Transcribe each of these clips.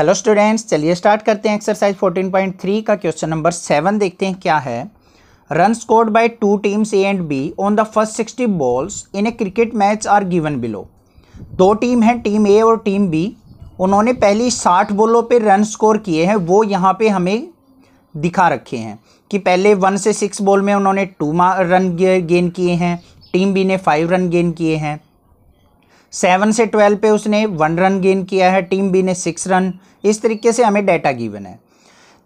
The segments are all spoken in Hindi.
हेलो स्टूडेंट्स चलिए स्टार्ट करते हैं एक्सरसाइज 14.3 का क्वेश्चन नंबर सेवन देखते हैं क्या है run scored by two teams A and B on the first sixty balls in a cricket match are given below दो टीम हैं टीम ए और टीम बी उन्होंने पहली साठ बॉलों पे रन स्कोर किए हैं वो यहाँ पे हमें दिखा रखे हैं कि पहले वन से सिक्स बॉल में उन्होंने टू रन गेन किए हैं टीम बी ने फाइव रन गेन किए हैं सेवन से ट्वेल्व पे उसने वन रन गेन किया है टीम बी ने सिक्स रन इस तरीके से हमें डाटा गिवन है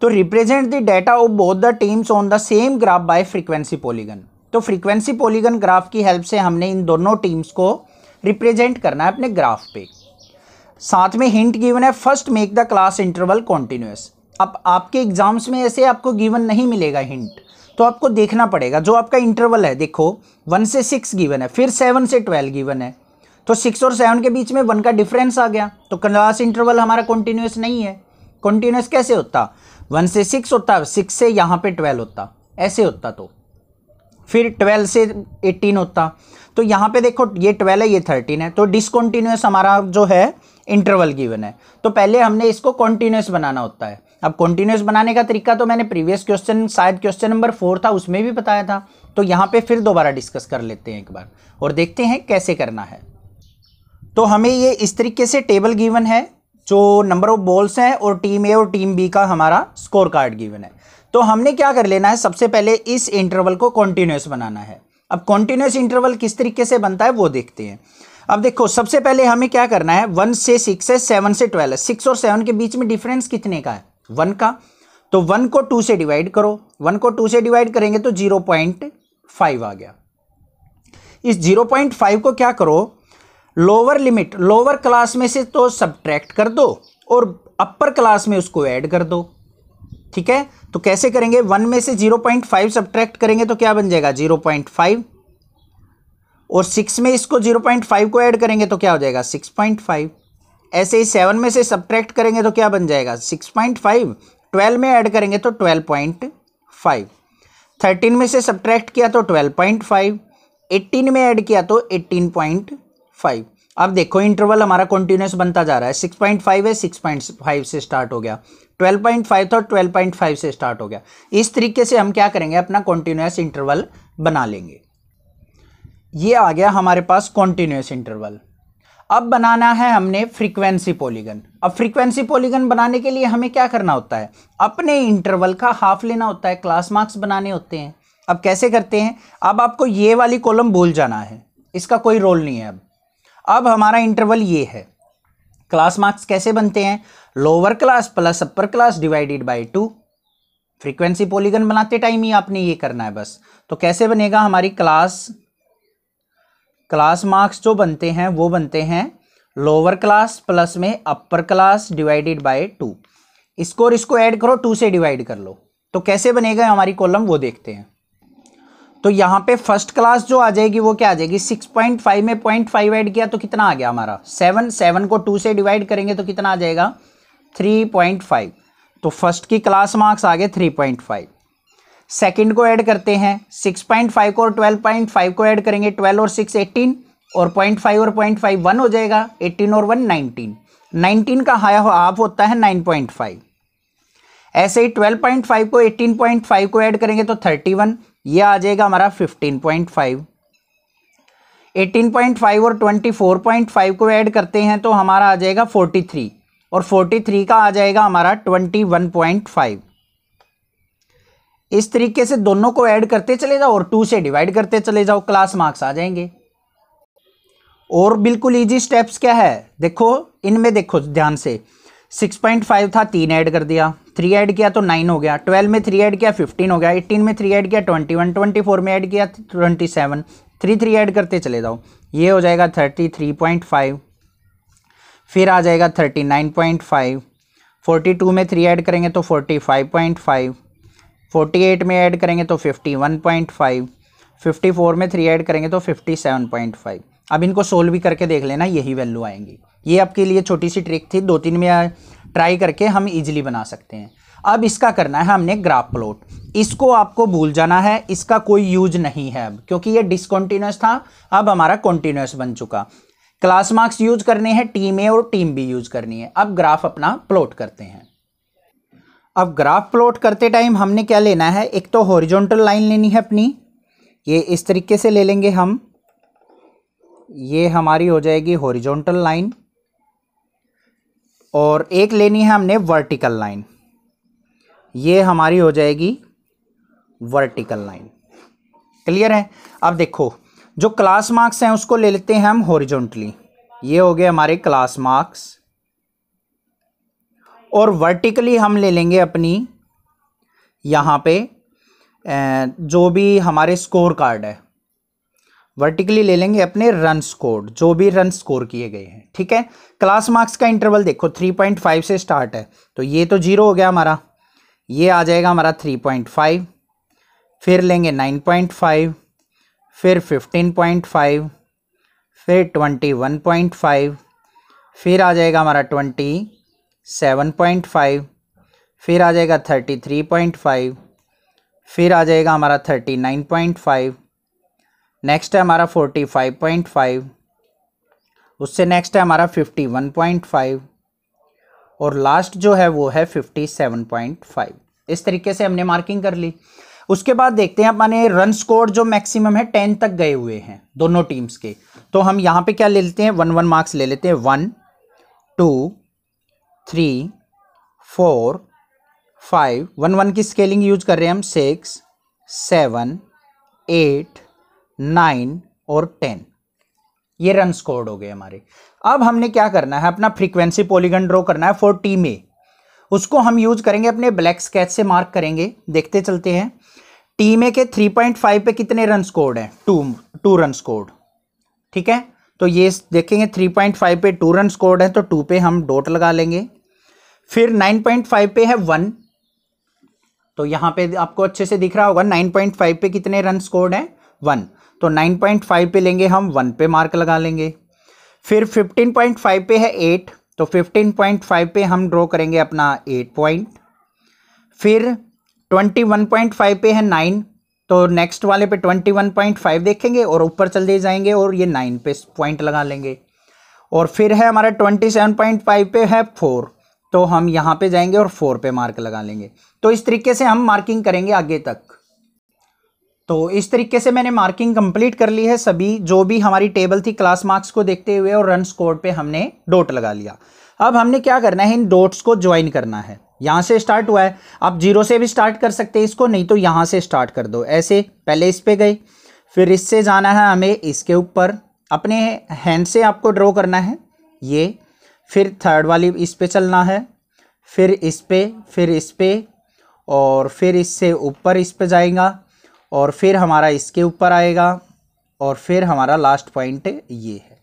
तो represent the data of both the teams on the same graph by frequency polygon तो फ्रीक्वेंसी पॉलीगन ग्राफ की हेल्प से हमने इन दोनों टीम्स को रिप्रेजेंट करना है अपने ग्राफ पे साथ में हिंट गिवन है first make the class interval continuous अब आपके एग्जाम्स में ऐसे आपको गिवन नहीं मिलेगा हिंट तो आपको देखना पड़ेगा जो आपका इंटरवल है देखो वन से सिक्स गिवन है फिर सेवन से ट्वेल्व गिवन है तो सिक्स और सेवन के बीच में वन का डिफरेंस आ गया तो क्लास इंटरवल हमारा कॉन्टिन्यूस नहीं है कॉन्टिन्यूस कैसे होता वन से सिक्स होता सिक्स से यहाँ पे ट्वेल्व होता ऐसे होता तो फिर ट्वेल्व से एटीन होता तो यहाँ पे देखो ये ट्वेल्व है ये थर्टीन है तो डिसकॉन्टिन्यूस हमारा जो है इंटरवल गिवन है तो पहले हमने इसको कॉन्टीन्यूस बनाना होता है अब कॉन्टीन्यूस बनाने का तरीका तो मैंने प्रीवियस क्वेश्चन शायद क्वेश्चन नंबर फोर था उसमें भी बताया था तो यहाँ पे फिर दोबारा डिस्कस कर लेते हैं एक बार और देखते हैं कैसे करना है तो हमें ये इस तरीके से टेबल गिवन है जो नंबर ऑफ बॉल्स हैं और टीम ए और टीम बी का हमारा स्कोर कार्ड गिवन है तो हमने क्या कर लेना है सबसे पहले इस इंटरवल को कॉन्टिन्यूस बनाना है अब कॉन्टिन्यूस इंटरवल किस तरीके से बनता है वो देखते हैं अब देखो सबसे पहले हमें क्या करना है वन से सिक्स है सेवन से ट्वेल्व है सिक्स और सेवन के बीच में डिफरेंस कितने का है वन का तो वन को टू से डिवाइड करो वन को टू से डिवाइड करेंगे तो जीरो पॉइंट फाइव आ गया इस जीरो पॉइंट फाइव को क्या करो लोअर लिमिट लोअर क्लास में से तो सब्ट्रैक्ट कर दो और अपर क्लास में उसको ऐड कर दो ठीक है तो कैसे करेंगे वन में से जीरो पॉइंट फाइव सब्ट्रैक्ट करेंगे तो क्या बन जाएगा जीरो पॉइंट फाइव और सिक्स में इसको जीरो पॉइंट फाइव को ऐड करेंगे तो क्या हो जाएगा सिक्स पॉइंट फाइव ऐसे ही सेवन में से सब्ट्रैक्ट करेंगे तो क्या बन जाएगा सिक्स पॉइंट फाइव ट्वेल्व में ऐड करेंगे तो ट्वेल्व पॉइंट फाइव थर्टीन में से सब्ट्रैक्ट किया तो ट्वेल्व पॉइंट फाइव एट्टीन में ऐड किया तो एट्टीन पॉइंट फाइव अब देखो इंटरवल हमारा कंटिन्यूस बनता जा रहा है सिक्स पॉइंट फाइव है सिक्स पॉइंट फाइव से स्टार्ट हो गया ट्वेल्व पॉइंट फाइव था ट्वेल्व पॉइंट फाइव से स्टार्ट हो गया इस तरीके से हम क्या करेंगे अपना कॉन्टिन्यूस इंटरवल बना लेंगे ये आ गया हमारे पास कॉन्टीन्यूस इंटरवल अब बनाना है हमने फ्रीक्वेंसी पॉलीगन अब फ्रीक्वेंसी पॉलीगन बनाने के लिए हमें क्या करना होता है अपने इंटरवल का हाफ लेना होता है क्लास मार्क्स बनाने होते हैं अब कैसे करते हैं अब आपको ये वाली कॉलम भूल जाना है इसका कोई रोल नहीं है अब अब हमारा इंटरवल ये है क्लास मार्क्स कैसे बनते हैं lower class plus upper class divided by two frequency polygon बनाते टाइम ही आपने ये करना है बस तो कैसे बनेगा हमारी क्लास क्लास मार्क्स जो बनते हैं वो बनते हैं लोअर क्लास प्लस में upper class divided by two इसको और इसको ऐड करो टू से डिवाइड कर लो तो कैसे बनेगा हमारी कॉलम वो देखते हैं तो यहाँ पे फर्स्ट क्लास जो आ जाएगी वो क्या आ जाएगी सिक्स पॉइंट फाइव में पॉइंट फाइव ऐड किया तो कितना आ गया हमारा सेवन सेवन को टू से डिवाइड करेंगे तो कितना आ जाएगा थ्री पॉइंट फाइव तो फर्स्ट की क्लास मार्क्स आ गए थ्री पॉइंट फाइव सेकेंड को ऐड करते हैं सिक्स पॉइंट फाइव को और ट्वेल्व पॉइंट फाइव को ऐड करेंगे ट्वेल्व और सिक्स एटीन और पॉइंट फाइव और पॉइंट फाइव वन हो जाएगा एटीन और वन नाइनटीन नाइनटीन का हाया हाफ होता है नाइन पॉइंट फाइव ऐसे ही ट्वेल्व पॉइंट फाइव को 18.5 पॉइंट फाइव को ऐड करेंगे तो थर्टी वन ये आ जाएगा हमारा 15.5 18.5 और 24.5 को ऐड करते हैं तो हमारा आ जाएगा 43 और 43 का आ जाएगा हमारा 21.5 इस तरीके से दोनों को ऐड करते चले जाओ और टू से डिवाइड करते चले जाओ क्लास मार्क्स आ जाएंगे और बिल्कुल इजी स्टेप्स क्या है देखो इनमें देखो ध्यान से सिक्स पॉइंट फाइव था तीन ऐड कर दिया थ्री ऐड किया तो नाइन हो गया ट्वेल्व में थ्री ऐड किया फिफ्टीन हो गया एट्टीन में थ्री ऐड किया ट्वेंटी वन ट्वेंटी फोर में ऐड किया twenty seven three three add करते चले जाओ ये हो जाएगा थर्टी थ्री पॉइंट फाइव फिर आ जाएगा thirty nine point five forty two में थ्री ऐड करेंगे तो forty five point five forty eight में ऐड करेंगे तो fifty one point five fifty four में थ्री ऐड करेंगे तो फिफ्टी सेवन पॉइंट फाइव अब इनको सोल्व भी करके देख लेना यही वैल्यू आएंगी ये आपके लिए छोटी सी ट्रिक थी दो तीन में ट्राई करके हम इजीली बना सकते हैं अब इसका करना है हमने ग्राफ प्लॉट इसको आपको भूल जाना है इसका कोई यूज नहीं है अब क्योंकि ये डिसकॉन्टीन्यूस था अब हमारा कॉन्टीन्यूस बन चुका क्लास मार्क्स यूज करने हैं टीम ए और टीम बी यूज करनी है अब ग्राफ अपना प्लॉट करते हैं अब ग्राफ प्लॉट करते टाइम हमने क्या लेना है एक तो हॉरिजॉन्टल लाइन लेनी है अपनी ये इस तरीके से ले लेंगे हम ये हमारी हो जाएगी हॉरिजॉन्टल लाइन और एक लेनी है हमने वर्टिकल लाइन ये हमारी हो जाएगी वर्टिकल लाइन क्लियर है अब देखो जो क्लास मार्क्स हैं उसको ले लेते हैं हम हॉरिजॉन्टली ये हो गए हमारे क्लास मार्क्स और वर्टिकली हम ले लेंगे अपनी यहाँ पे जो भी हमारे स्कोर कार्ड है वर्टिकली ले लेंगे अपने रन स्कोर जो भी रन स्कोर किए गए हैं ठीक है क्लास मार्क्स का इंटरवल देखो 3.5 से स्टार्ट है तो ये तो जीरो हो गया हमारा ये आ जाएगा हमारा 3.5 फिर लेंगे 9.5 फिर 15.5 फिर 21.5 फिर आ जाएगा हमारा 27.5 फिर आ जाएगा 33.5 फिर आ जाएगा हमारा 39.5 नेक्स्ट है हमारा फोर्टी फाइव पॉइंट फाइव उससे नेक्स्ट है हमारा फिफ्टी वन पॉइंट फाइव और लास्ट जो है वो है फिफ्टी सेवन पॉइंट फाइव इस तरीके से हमने मार्किंग कर ली उसके बाद देखते हैं अपने रन स्कोर जो मैक्सिमम है टेन तक गए हुए हैं दोनों टीम्स के तो हम यहाँ पे क्या ले लेते हैं वन वन मार्क्स ले लेते हैं one two three four five one one की स्केलिंग यूज कर रहे हैं हम सिक्स सेवन एट नाइन और टेन ये रन स्कोर्ड हो गए हमारे अब हमने क्या करना है अपना फ्रीक्वेंसी पोलिगन ड्रॉ करना है फॉर टी में उसको हम यूज करेंगे अपने ब्लैक स्केच से मार्क करेंगे देखते चलते हैं टी में के 3.5 पे कितने रन स्कोर्ड हैं टू टू रन स्कोर्ड ठीक है तो ये देखेंगे 3.5 पे टू रन स्कोर्ड है तो टू पे हम डॉट लगा लेंगे फिर 9.5 पे है वन तो यहाँ पे आपको अच्छे से दिख रहा होगा 9.5 पे कितने रन स्कोर्ड हैं वन तो 9.5 पे लेंगे हम वन पे मार्क लगा लेंगे फिर 15.5 पे है एट तो 15.5 पे हम ड्रॉ करेंगे अपना एट पॉइंट फिर 21.5 पे है नाइन तो नेक्स्ट वाले पे 21.5 देखेंगे और ऊपर चल दे जाएंगे और ये नाइन पे पॉइंट लगा लेंगे और फिर है हमारा 27.5 पे है फोर तो हम यहाँ पे जाएंगे और फोर पे मार्क लगा लेंगे तो इस तरीके से हम मार्किंग करेंगे आगे तक तो इस तरीके से मैंने मार्किंग कंप्लीट कर ली है सभी जो भी हमारी टेबल थी क्लास मार्क्स को देखते हुए और रन स्कोर पे हमने डोट लगा लिया अब हमने क्या करना है इन डोट्स को ज्वाइन करना है यहाँ से स्टार्ट हुआ है आप जीरो से भी स्टार्ट कर सकते हैं इसको नहीं तो यहाँ से स्टार्ट कर दो ऐसे पहले इस पर गए फिर इससे जाना है हमें इसके ऊपर अपने हैंड से आपको ड्रॉ करना है ये फिर थर्ड वाली इस पर चलना है फिर इस पर फिर इस पर और फिर इससे ऊपर इस पर जाएगा और फिर हमारा इसके ऊपर आएगा और फिर हमारा लास्ट पॉइंट ये है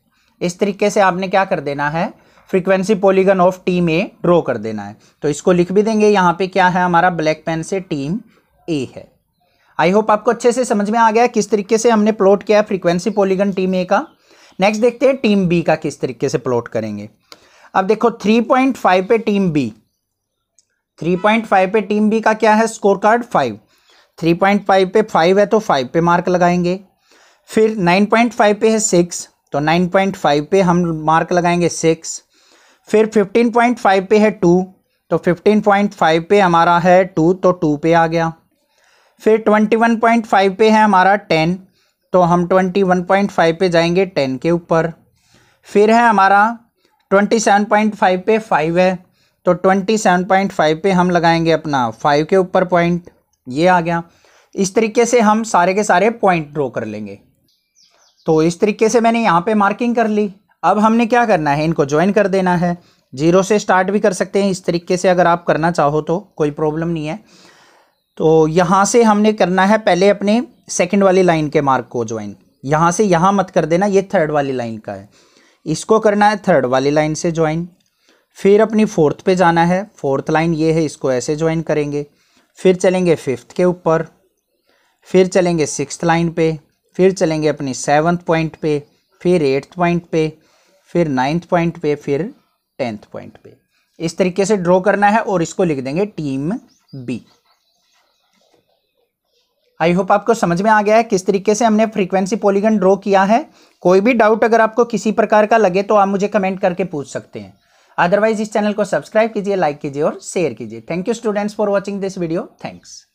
इस तरीके से आपने क्या कर देना है frequency polygon of team A draw कर देना है तो इसको लिख भी देंगे यहाँ पे क्या है हमारा ब्लैक पेन से टीम ए है आई होप आपको अच्छे से समझ में आ गया किस तरीके से हमने प्लॉट किया है फ्रीक्वेंसी पॉलीगन टीम ए का नेक्स्ट देखते हैं टीम बी का किस तरीके से प्लॉट करेंगे अब देखो 3.5 पे टीम बी 3.5 पे टीम बी का क्या है score card five three point five पे फाइव है तो फाइव पे मार्क लगाएंगे फिर नाइन पॉइंट फाइव पे है सिक्स तो नाइन पॉइंट फाइव पे हम मार्क लगाएंगे सिक्स फिर फिफ्टीन पॉइंट फाइव पे है टू तो फिफ्टीन पॉइंट फाइव पे हमारा है टू तो टू पे आ गया फिर ट्वेंटी वन पॉइंट फाइव पे है हमारा टेन तो हम ट्वेंटी वन पॉइंट फाइव पे जाएंगे टेन के ऊपर फिर है हमारा ट्वेंटी सेवन पॉइंट फाइव पे फाइव है तो ट्वेंटी सेवन पॉइंट फाइव पे हम लगाएंगे अपना फाइव के ऊपर पॉइंट ये आ गया इस तरीके से हम सारे के सारे पॉइंट ड्रॉ कर लेंगे तो इस तरीके से मैंने यहाँ पे मार्किंग कर ली अब हमने क्या करना है इनको ज्वाइन कर देना है जीरो से स्टार्ट भी कर सकते हैं इस तरीके से अगर आप करना चाहो तो कोई प्रॉब्लम नहीं है तो यहाँ से हमने करना है पहले अपने सेकंड वाली लाइन के मार्क को ज्वाइन यहाँ से यहाँ मत कर देना ये थर्ड वाली लाइन का है इसको करना है थर्ड वाली लाइन से ज्वाइन फिर अपनी फोर्थ पे जाना है फोर्थ लाइन ये है इसको ऐसे ज्वाइन करेंगे फिर चलेंगे फिफ्थ के ऊपर फिर चलेंगे सिक्स लाइन पे फिर चलेंगे अपनी सेवन्थ पॉइंट पे फिर एट्थ पॉइंट पे फिर नाइन्थ पॉइंट पे फिर टेंथ पॉइंट पे इस तरीके से ड्रॉ करना है और इसको लिख देंगे टीम बी आई होप आपको समझ में आ गया है किस तरीके से हमने फ्रीक्वेंसी पॉलीगन ड्रॉ किया है कोई भी डाउट अगर आपको किसी प्रकार का लगे तो आप मुझे कमेंट करके पूछ सकते हैं अदरवाइज इस चैनल को सब्सक्राइब कीजिए लाइक कीजिए और शेयर कीजिए thank you students for watching this video thanks